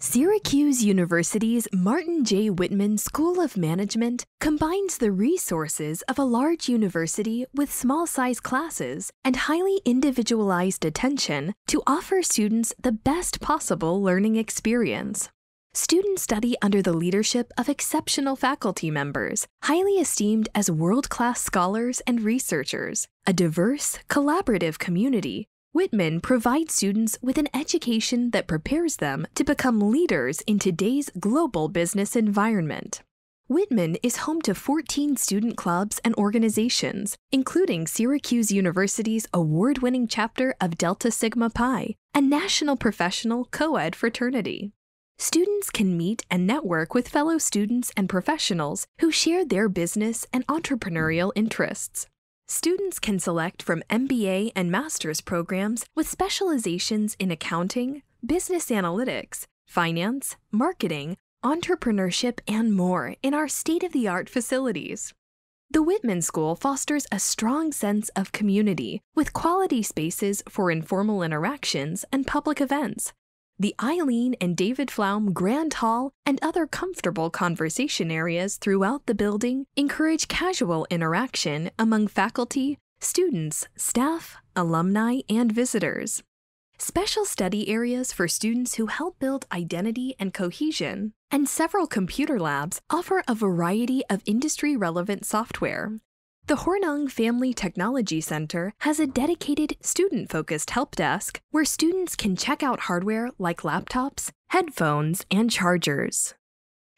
Syracuse University's Martin J. Whitman School of Management combines the resources of a large university with small size classes and highly individualized attention to offer students the best possible learning experience. Students study under the leadership of exceptional faculty members, highly esteemed as world class scholars and researchers, a diverse, collaborative community Whitman provides students with an education that prepares them to become leaders in today's global business environment. Whitman is home to 14 student clubs and organizations, including Syracuse University's award winning chapter of Delta Sigma Pi, a national professional co ed fraternity. Students can meet and network with fellow students and professionals who share their business and entrepreneurial interests. Students can select from MBA and master's programs with specializations in accounting, business analytics, finance, marketing, entrepreneurship, and more in our state of the art facilities. The Whitman School fosters a strong sense of community with quality spaces for informal interactions and public events, the Eileen and David Flaum Grand Hall, and other comfortable conversation areas throughout the building encourage casual interaction among faculty, students, staff, alumni, and visitors. Special study areas for students who help build identity and cohesion, and several computer labs offer a variety of industry relevant software, the Hornung Family Technology Center has a dedicated student focused help desk where students can check out hardware like laptops, headphones, and chargers.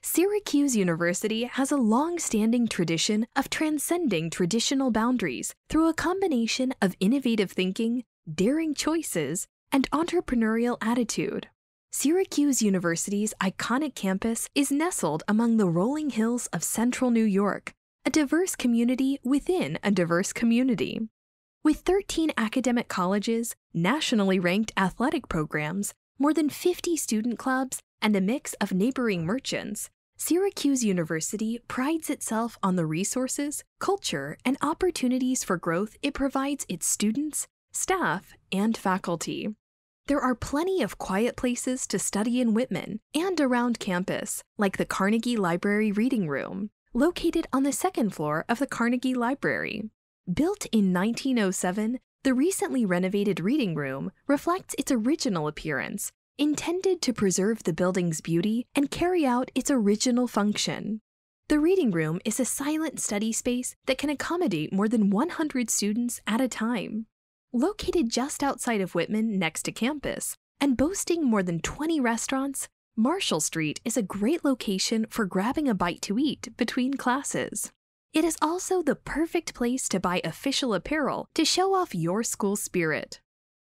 Syracuse University has a long standing tradition of transcending traditional boundaries through a combination of innovative thinking, daring choices, and entrepreneurial attitude. Syracuse University's iconic campus is nestled among the rolling hills of central New York, a diverse community within a diverse community. With 13 academic colleges, nationally ranked athletic programs, more than 50 student clubs, and a mix of neighboring merchants, Syracuse University prides itself on the resources, culture, and opportunities for growth it provides its students, staff, and faculty. There are plenty of quiet places to study in Whitman and around campus, like the Carnegie Library Reading Room, located on the second floor of the Carnegie Library. Built in 1907, the recently renovated reading room reflects its original appearance, intended to preserve the building's beauty and carry out its original function. The reading room is a silent study space that can accommodate more than 100 students at a time. Located just outside of Whitman next to campus, and boasting more than 20 restaurants, Marshall Street is a great location for grabbing a bite to eat between classes. It is also the perfect place to buy official apparel to show off your school spirit.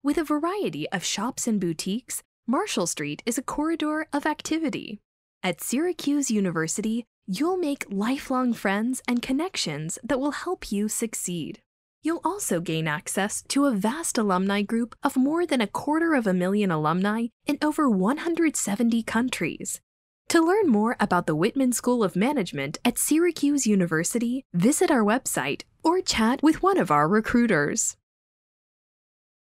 With a variety of shops and boutiques, Marshall Street is a corridor of activity. At Syracuse University, you'll make lifelong friends and connections that will help you succeed. You'll also gain access to a vast alumni group of more than a quarter of a million alumni in over 170 countries. To learn more about the Whitman School of Management at Syracuse University, visit our website or chat with one of our recruiters.